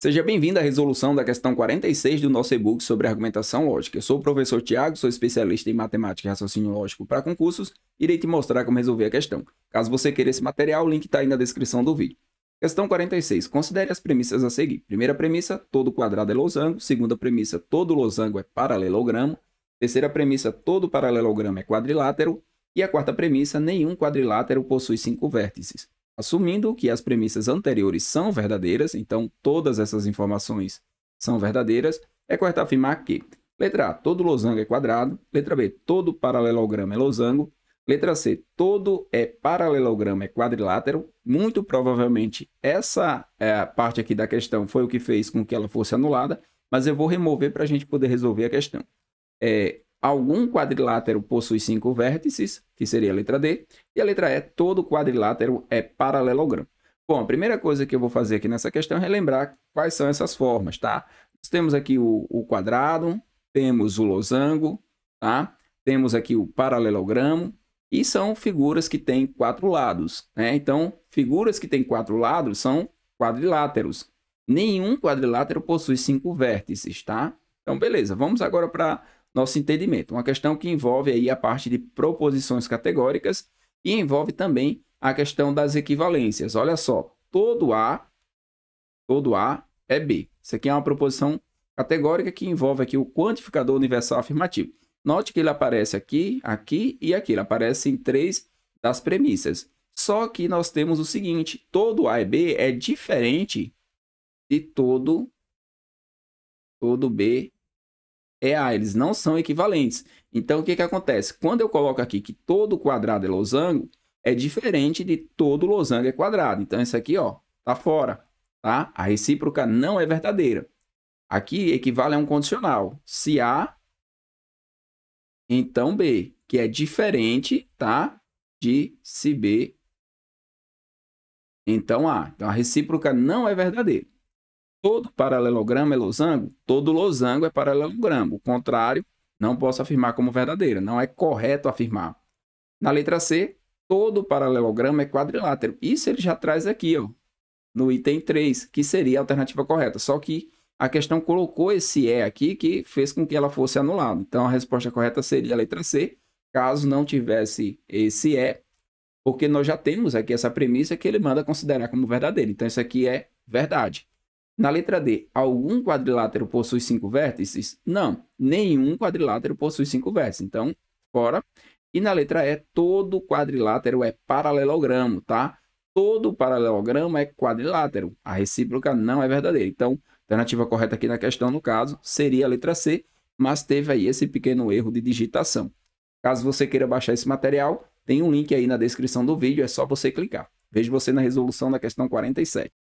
Seja bem-vindo à resolução da questão 46 do nosso e-book sobre argumentação lógica. Eu sou o professor Tiago, sou especialista em matemática e raciocínio lógico para concursos e irei te mostrar como resolver a questão. Caso você queira esse material, o link está aí na descrição do vídeo. Questão 46. Considere as premissas a seguir. Primeira premissa, todo quadrado é losango. Segunda premissa, todo losango é paralelogramo. Terceira premissa, todo paralelogramo é quadrilátero. E a quarta premissa, nenhum quadrilátero possui cinco vértices assumindo que as premissas anteriores são verdadeiras, então todas essas informações são verdadeiras, é correto afirmar que letra A, todo losango é quadrado, letra B, todo paralelogramo é losango, letra C, todo é paralelogramo é quadrilátero. Muito provavelmente essa é, parte aqui da questão foi o que fez com que ela fosse anulada, mas eu vou remover para a gente poder resolver a questão. É, algum quadrilátero possui cinco vértices, que seria a letra D, e a letra E, todo quadrilátero é paralelogramo. Bom, a primeira coisa que eu vou fazer aqui nessa questão é relembrar quais são essas formas, tá? Nós temos aqui o, o quadrado, temos o losango, tá? Temos aqui o paralelogramo, e são figuras que têm quatro lados, né? Então, figuras que têm quatro lados são quadriláteros. Nenhum quadrilátero possui cinco vértices, tá? Então, beleza. Vamos agora para nosso entendimento. Uma questão que envolve aí a parte de proposições categóricas e envolve também a questão das equivalências. Olha só, todo A, todo A é B. Isso aqui é uma proposição categórica que envolve aqui o quantificador universal afirmativo. Note que ele aparece aqui, aqui e aqui. Ele aparece em três das premissas. Só que nós temos o seguinte, todo A e B é diferente de todo, todo B é A, ah, eles não são equivalentes. Então, o que, que acontece? Quando eu coloco aqui que todo quadrado é losango, é diferente de todo losango é quadrado. Então, isso aqui, ó, tá fora, tá? A recíproca não é verdadeira. Aqui equivale a um condicional. Se A, então B, que é diferente, tá? De se B, então A. Então, a recíproca não é verdadeira. Todo paralelogramo é losango? Todo losango é paralelogramo. O contrário, não posso afirmar como verdadeiro. Não é correto afirmar. Na letra C, todo paralelogramo é quadrilátero. Isso ele já traz aqui, ó, no item 3, que seria a alternativa correta. Só que a questão colocou esse E aqui que fez com que ela fosse anulada. Então, a resposta correta seria a letra C, caso não tivesse esse E, porque nós já temos aqui essa premissa que ele manda considerar como verdadeiro. Então, isso aqui é verdade. Na letra D, algum quadrilátero possui cinco vértices? Não, nenhum quadrilátero possui cinco vértices. Então, fora. E na letra E, todo quadrilátero é paralelogramo, tá? Todo paralelogramo é quadrilátero. A recíproca não é verdadeira. Então, a alternativa correta aqui na questão, no caso, seria a letra C, mas teve aí esse pequeno erro de digitação. Caso você queira baixar esse material, tem um link aí na descrição do vídeo, é só você clicar. Vejo você na resolução da questão 47.